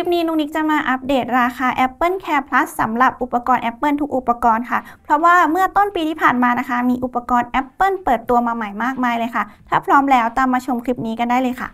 ลิปนี้นุงนิกจะมาอัปเดตราคา Apple Care Plus สำหรับอุปกรณ์ Apple ทุกอุปกรณ์ค่ะ เพราะว่าเมื่อต้นปีที่ผ่านมานะคะ มีอุปกรณ์ Apple เปิดตัวมาใหม่มากมายเลยค่ะ ถ้าพร้อมแล้วตามมาชมคลิปนี้กันได้เลยค่ะ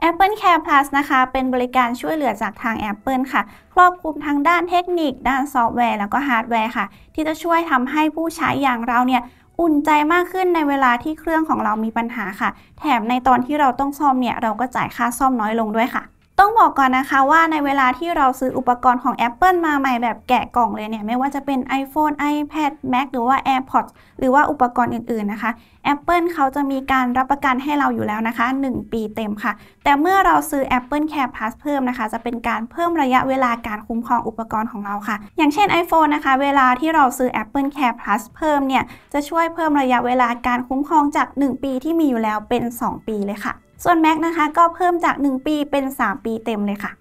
แอปเปิลแคร์พลัสนะคะ เป็นบริการช่วยเหลือจากทาง Apple ค่ะ ครอบคลุมทั้งด้านเทคนิค ด้านซอฟต์แวร์ แล้วก็ฮาร์ดแวร์ค่ะ ที่จะช่วยทำให้ผู้ใช้อย่างเราเนี่ยอุ่นใจมากขึ้นในเวลาที่เครื่องของเรามีปัญหาค่ะ แถมในตอนที่เราต้องซ่อมเนี่ย เราก็จ่ายค่าซ่อมน้อยลงด้วยค่ะต้องบอกก่อนนะคะว่าในเวลาที่เราซื้ออุปกรณ์ของ Apple มาใหม่แบบแกะกล่องเลยเนี่ยไม่ว่าจะเป็น iPhone iPad Mac หรือว่า AirPods หรือว่าอุปกรณ์อื่นๆนะคะ Apple เขาจะมีการรับประกันให้เราอยู่แล้วนะคะ 1 ปีเต็มค่ะ แต่เมื่อเราซื้อ Apple Care Plus เพิ่มนะคะ จะเป็นการเพิ่มระยะเวลาการคุ้มครองอุปกรณ์ของเราค่ะ อย่างเช่น iPhone นะคะ เวลาที่เราซื้อ Apple Care Plus เพิ่มเนี่ยจะช่วยเพิ่มระยะเวลาการคุ้มครองจาก 1 ปีที่มีอยู่แล้วเป็น 2 ปีเลยค่ะส่วนแม็กนะคะก็เพิ่มจาก 1 ปีเป็น 3 ปีเต็มเลยค่ะ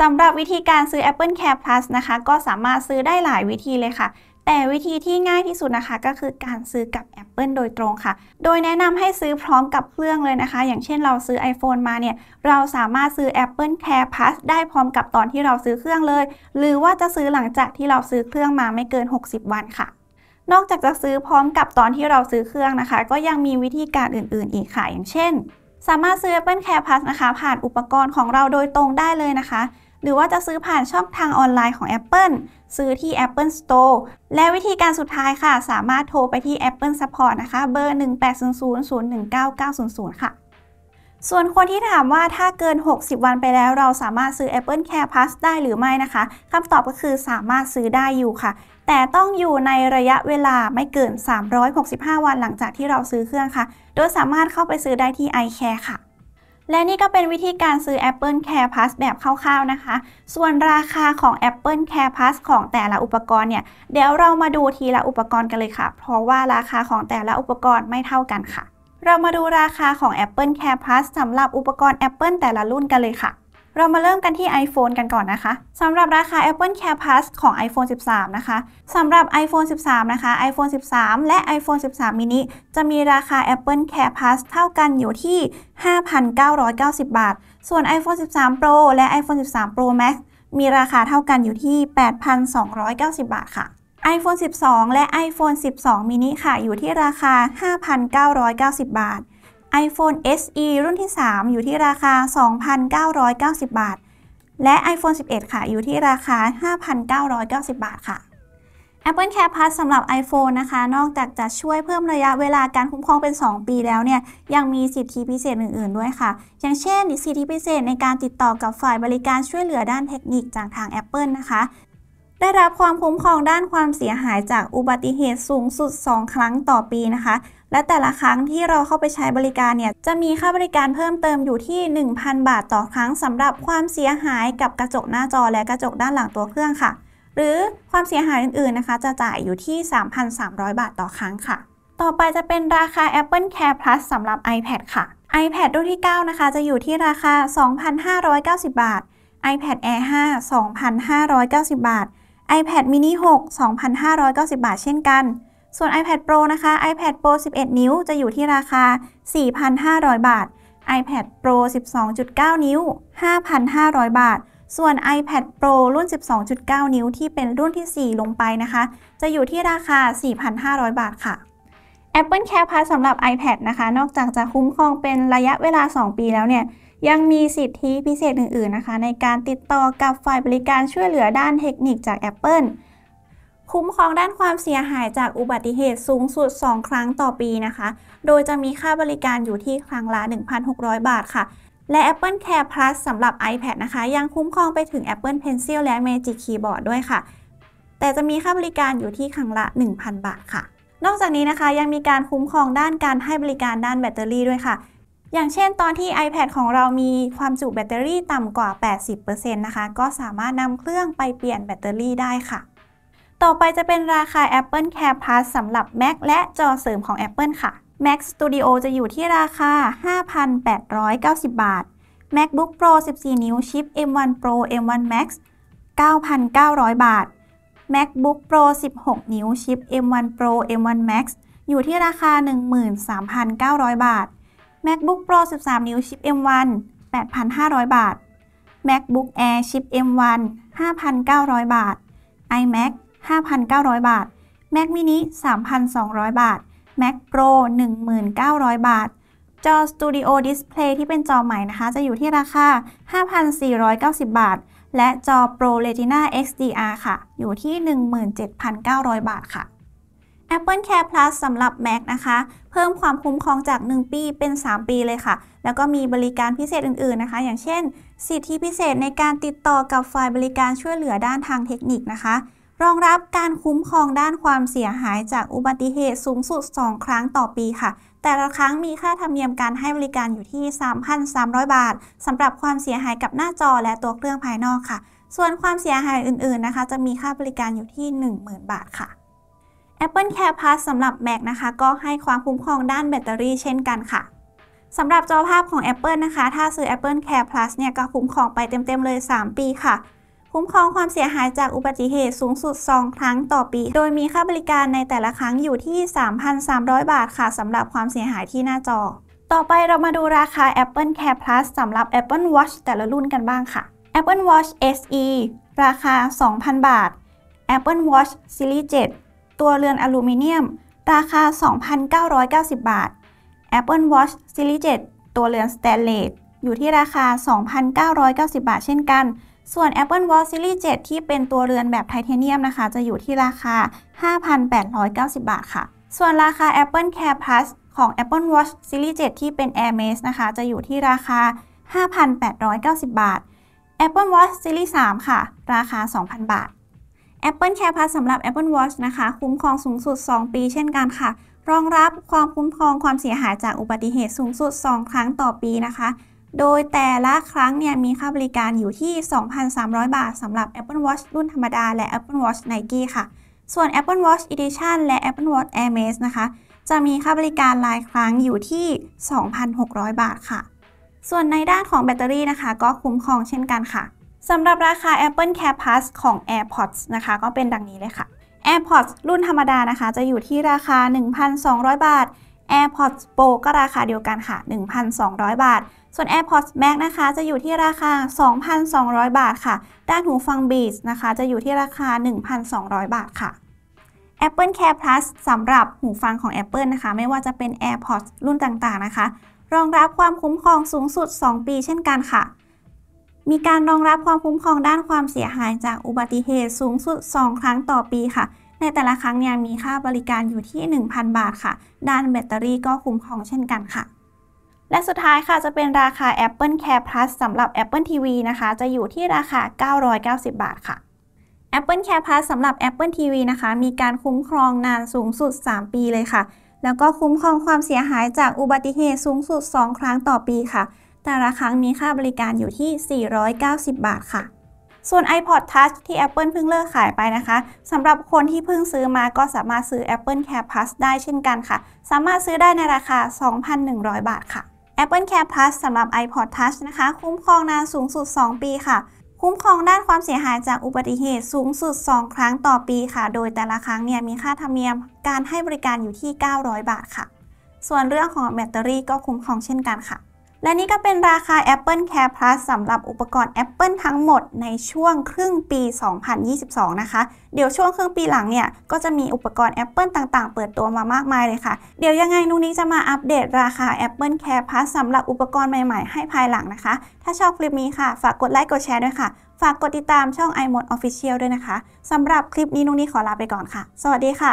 สำหรับวิธีการซื้อ Apple Care Plus นะคะก็สามารถซื้อได้หลายวิธีเลยค่ะ แต่วิธีที่ง่ายที่สุดนะคะก็คือการซื้อกับ Apple โดยตรงค่ะ โดยแนะนำให้ซื้อพร้อมกับเครื่องเลยนะคะ อย่างเช่นเราซื้อ iPhone มาเนี่ยเราสามารถซื้อ Apple Care Plus ได้พร้อมกับตอนที่เราซื้อเครื่องเลย หรือว่าจะซื้อหลังจากที่เราซื้อเครื่องมาไม่เกิน 60 วันค่ะ นอกจากจะซื้อพร้อมกับตอนที่เราซื้อเครื่องนะคะ ก็ยังมีวิธีการอื่น ๆอีกค่ะอย่างเช่นสามารถซื้อ Apple Care Plus นะคะ ผ่านอุปกรณ์ของเราโดยตรงได้เลยนะคะ หรือว่าจะซื้อผ่านช่องทางออนไลน์ของ Apple ซื้อที่ Apple Store และวิธีการสุดท้ายค่ะ สามารถโทรไปที่ Apple Support นะคะเบอร์1800 019 900ค่ะส่วนคนที่ถามว่าถ้าเกิน 60 วันไปแล้วเราสามารถซื้อ Apple Care Plus ได้หรือไม่นะคะคำตอบก็คือสามารถซื้อได้อยู่ค่ะ แต่ต้องอยู่ในระยะเวลาไม่เกิน 365 วันหลังจากที่เราซื้อเครื่องค่ะ โดยสามารถเข้าไปซื้อได้ที่ iCare ค่ะ และนี่ก็เป็นวิธีการซื้อ Apple Care Plus แบบคร่าวๆ นะคะ ส่วนราคาของ Apple Care Plus ของแต่ละอุปกรณ์เนี่ย เดี๋ยวเรามาดูทีละอุปกรณ์กันเลยค่ะ เพราะว่าราคาของแต่ละอุปกรณ์ไม่เท่ากันค่ะเรามาดูราคาของ Apple Care Plus สำหรับอุปกรณ์ Apple แต่ละรุ่นกันเลยค่ะ เรามาเริ่มกันที่ iPhone กันก่อนนะคะ สำหรับราคา Apple Care Plus ของ iPhone 13 นะคะ สำหรับ iPhone 13 นะคะ iPhone 13 และ iPhone 13 mini จะมีราคา Apple Care Plus เท่ากันอยู่ที่ 5,990 บาท ส่วน iPhone 13 Pro และ iPhone 13 Pro Max มีราคาเท่ากันอยู่ที่ 8,290 บาทค่ะ iPhone 12 และ iPhone 12 mini ค่ะอยู่ที่ราคา 5,990 บาท iPhone SE รุ่นที่ 3 อยู่ที่ราคา 2,990 บาท และ iPhone 11 ค่ะอยู่ที่ราคา 5,990 บาทค่ะ Apple Care Plus สำหรับ iPhone นะคะนอกจากจะช่วยเพิ่มระยะเวลาการคุ้มครองเป็น 2 ปีแล้วเนี่ยยังมีสิทธิพิเศษอื่นๆด้วยค่ะ อย่างเช่น สิทธิพิเศษในการติดต่อกับฝ่ายบริการช่วยเหลือด้านเทคนิคจากทาง Apple นะคะได้รับความคุ้มครองด้านความเสียหายจากอุบัติเหตุสูงสุด 2 ครั้งต่อปีนะคะ และแต่ละครั้งที่เราเข้าไปใช้บริการเนี่ยจะมีค่าบริการเพิ่มเติมอยู่ที่ 1,000 บาทต่อครั้งสำหรับความเสียหายกับกระจกหน้าจอและกระจกด้านหลังตัวเครื่องค่ะ หรือความเสียหายอื่นๆนะคะจะจ่ายอยู่ที่ 3,300 บาทต่อครั้งค่ะ ต่อไปจะเป็นราคา Apple Care Plus สำหรับ iPad ค่ะ iPad รุ่นที่9นะคะจะอยู่ที่ราคา 2,590 บาท iPad Air 5 2,590 บาท iPad mini 6 2,590 บาทเช่นกัน ส่วน iPad Pro นะคะ iPad Pro 11 นิ้วจะอยู่ที่ราคา 4,500 บาท iPad Pro 12.9 นิ้ว 5,500 บาท ส่วน iPad Pro รุ่น 12.9 นิ้วที่เป็นรุ่นที่ 4 ลงไปนะคะ จะอยู่ที่ราคา 4,500 บาทค่ะ Apple Care p l u s สำหรับ iPad นะคะนอกจากจะคุ้มครองเป็นระยะเวลา 2 ปีแล้วเนี่ยยังมีสิทธิพิเศษอื่น ๆ นะคะ ในการติดต่อกับฝ่ายบริการช่วยเหลือด้านเทคนิคจาก Apple คุ้มครองด้านความเสียหายจากอุบัติเหตุสูงสุด 2 ครั้งต่อปีนะคะ โดยจะมีค่าบริการอยู่ที่ครั้งละ 1,600 บาทค่ะ และ Apple Care Plus สำหรับ iPad นะคะ ยังคุ้มครองไปถึง Apple Pencil และ Magic Keyboard ด้วยค่ะ แต่จะมีค่าบริการอยู่ที่ครั้งละ 1,000 บาทค่ะ นอกจากนี้นะคะ ยังมีการคุ้มครองด้านการให้บริการด้านแบตเตอรี่ด้วยค่ะอย่างเช่นตอนที่ iPad ของเรามีความจุแบตเตอรี่ต่ำกว่า 80%นะคะ ก็สามารถนำเครื่องไปเปลี่ยนแบตเตอรี่ได้ค่ะ ต่อไปจะเป็นราคา Apple Care Plus สำหรับ Mac และจอเสริมของ Apple ค่ะ Mac Studio จะอยู่ที่ราคา 5,890 บาท MacBook Pro 14 นิ้วชิป M1 Pro M1 Max 9,900 บาท MacBook Pro 16 นิ้วชิป M1 Pro M1 Max อยู่ที่ราคา 13,900 บาท MacBook Pro 13 นิ้วชิป M1 8,500 บาท MacBook Air ชิป M1 5,900 บาท iMac 5,900 บาท Mac mini 3,200 บาท Mac Pro 1,900 บาท จอ Studio Display ที่เป็นจอใหม่นะคะ จะอยู่ที่ราคา5,490 บาท และจอ Pro Retina XDR ค่ะ อยู่ที่ 17,900 บาทค่ะ Apple Care Plus สำหรับ Mac นะคะ เพิ่มความคุ้มครองจาก 1 ปีเป็น 3 ปีเลยค่ะ แล้วก็มีบริการพิเศษอื่นๆนะคะ อย่างเช่น สิทธิพิเศษในการติดต่อกับฝ่ายบริการช่วยเหลือด้านทางเทคนิคนะคะ รองรับการคุ้มครองด้านความเสียหายจากอุบัติเหตุสูงสุด 2 ครั้งต่อปีค่ะ แต่ละครั้งมีค่าธรรมเนียมการให้บริการอยู่ที่ 3,300 บาทสำหรับความเสียหายกับหน้าจอและตัวเครื่องภายนอกค่ะ ส่วนความเสียหายอื่นๆนะคะ จะมีค่าบริการอยู่ที่ 10,000 บาทค่ะ Apple Care Plus สำหรับ Mac นะคะก็ให้ความคุ้มครองด้านแบตเตอรี่เช่นกันค่ะสำหรับจอภาพของ Apple นะคะถ้าซื้อ Apple Care Plus เนี่ยก็คุ้มครองไปเต็มๆเลย 3 ปีค่ะ คุ้มครองความเสียหายจากอุบัติเหตุสูงสุด 2 ครั้งต่อปี โดยมีค่าบริการในแต่ละครั้งอยู่ที่ 3,300 บาทค่ะสำหรับความเสียหายที่หน้าจอ ต่อไปเรามาดูราคา Apple Care Plus สำหรับ Apple Watch แต่ละรุ่นกันบ้างค่ะ Apple Watch SE ราคา 2,000 บาท Apple Watch Series 7ตัวเรือนอลูมิเนียม ราคา 2,990 บาท Apple Watch Series 7 ตัวเรือนสแตนเลสอยู่ที่ราคา 2,990 บาท เช่นกัน ส่วน Apple Watch Series 7 ที่เป็นตัวเรือนแบบไทเทเนียมนะคะ จะอยู่ที่ราคา 5,890 บาทค่ะ ส่วนราคา Apple Care Plus ของ Apple Watch Series 7 ที่เป็น Air m a z นะคะจะอยู่ที่ราคา 5,890 บาท Apple Watch Series 3 ค่ะราคา2,000บาท Apple Care Plus สำหรับ Apple Watch นะคะ คุ้มครองสูงสุด 2 ปีเช่นกันค่ะ รองรับความคุ้มครองความเสียหายจากอุบัติเหตุสูงสุด 2 ครั้งต่อปีนะคะ โดยแต่ละครั้งเนี่ยมีค่าบริการอยู่ที่ 2,300 บาทสำหรับ Apple Watch รุ่นธรรมดาและ Apple Watch Nike ค่ะส่วน Apple Watch Edition และ Apple Watch a i r m a s นะคะ จะมีค่าบริการรายครั้งอยู่ที่ 2,600 บาทค่ะ ส่วนในด้านของแบตเตอรี่นะคะ ก็คุ้มครองเช่นกันค่ะสำหรับราคา Apple Care Plus ของ AirPods นะคะ ก็เป็นดังนี้เลยค่ะ AirPods รุ่นธรรมดานะคะ จะอยู่ที่ราคา 1,200 บาท AirPods Pro ก็ราคาเดียวกันค่ะ 1,200 บาท ส่วน AirPods Max นะคะ จะอยู่ที่ราคา 2,200 บาท ค่ะ ด้านหูฟัง Beats นะคะจะอยู่ที่ราคา 1,200 บาทค่ะ Apple Care Plus สำหรับหูฟังของ Apple นะคะ ไม่ว่าจะเป็น AirPods รุ่นต่างๆ นะคะ รองรับความคุ้มครองสูงสุด 2 ปีเช่นกันค่ะมีการรองรับความคุ้มครองด้านความเสียหายจากอุบัติเหตุสูงสุด 2 ครั้งต่อปีค่ะ ในแต่ละครั้งเนี่ยมีค่าบริการอยู่ที่ 1,000 บาท ค่ะ ด้านแบตเตอรี่ก็คุ้มครองเช่นกันค่ะ และสุดท้ายค่ะจะเป็นราคา Apple Care Plus สำหรับ Apple TV นะคะ จะอยู่ที่ราคา 990 บาทค่ะ Apple Care Plus สำหรับ Apple TV นะคะ มีการคุ้มครองนานสูงสุด 3 ปีเลยค่ะ แล้วก็คุ้มครองความเสียหายจากอุบัติเหตุสูงสุด 2 ครั้งต่อปีค่ะแต่ละครั้งมีค่าบริการอยู่ที่ 490 บาทค่ะ ส่วน iPod Touch ที่ Apple เพิ่งเลิกขายไปนะคะสำหรับคนที่เพิ่งซื้อมาก็สามารถซื้อ Apple Care Plus ได้เช่นกันค่ะ สามารถซื้อได้ในราคา 2,100 บาทค่ะ Apple Care Plus สำหรับ iPod Touch นะคะ คุ้มครองนานสูงสุด 2 ปี ค่ะ คุ้มครองด้านความเสียหายจากอุบัติเหตุสูงสุด 2 ครั้งต่อปีค่ะ โดยแต่ละครั้งเนี่ยมีค่าธรรมเนียมการให้บริการอยู่ที่ 900 บาทค่ะ ส่วนเรื่องของแบตเตอรี่ก็คุ้มครองเช่นกันค่ะและนี่ก็เป็นราคา Apple Care Plus สำหรับอุปกรณ์ Apple ทั้งหมดในช่วงครึ่งปี 2022 นะคะ เดี๋ยวช่วงครึ่งปีหลังเนี่ย ก็จะมีอุปกรณ์ Apple ต่างๆ เปิดตัวมามากมายเลยค่ะ เดี๋ยวยังไงนุ้งนี้จะมาอัปเดตราคา Apple Care Plus สำหรับอุปกรณ์ใหม่ๆ ให้ภายหลังนะคะ ถ้าชอบคลิปนี้ค่ะ ฝากกดไลค์กดแชร์ด้วยค่ะ ฝากกดติดตามช่อง iMode Official ด้วยนะคะ สำหรับคลิปนี้นุ้งนี้ขอลาไปก่อนค่ะ สวัสดีค่ะ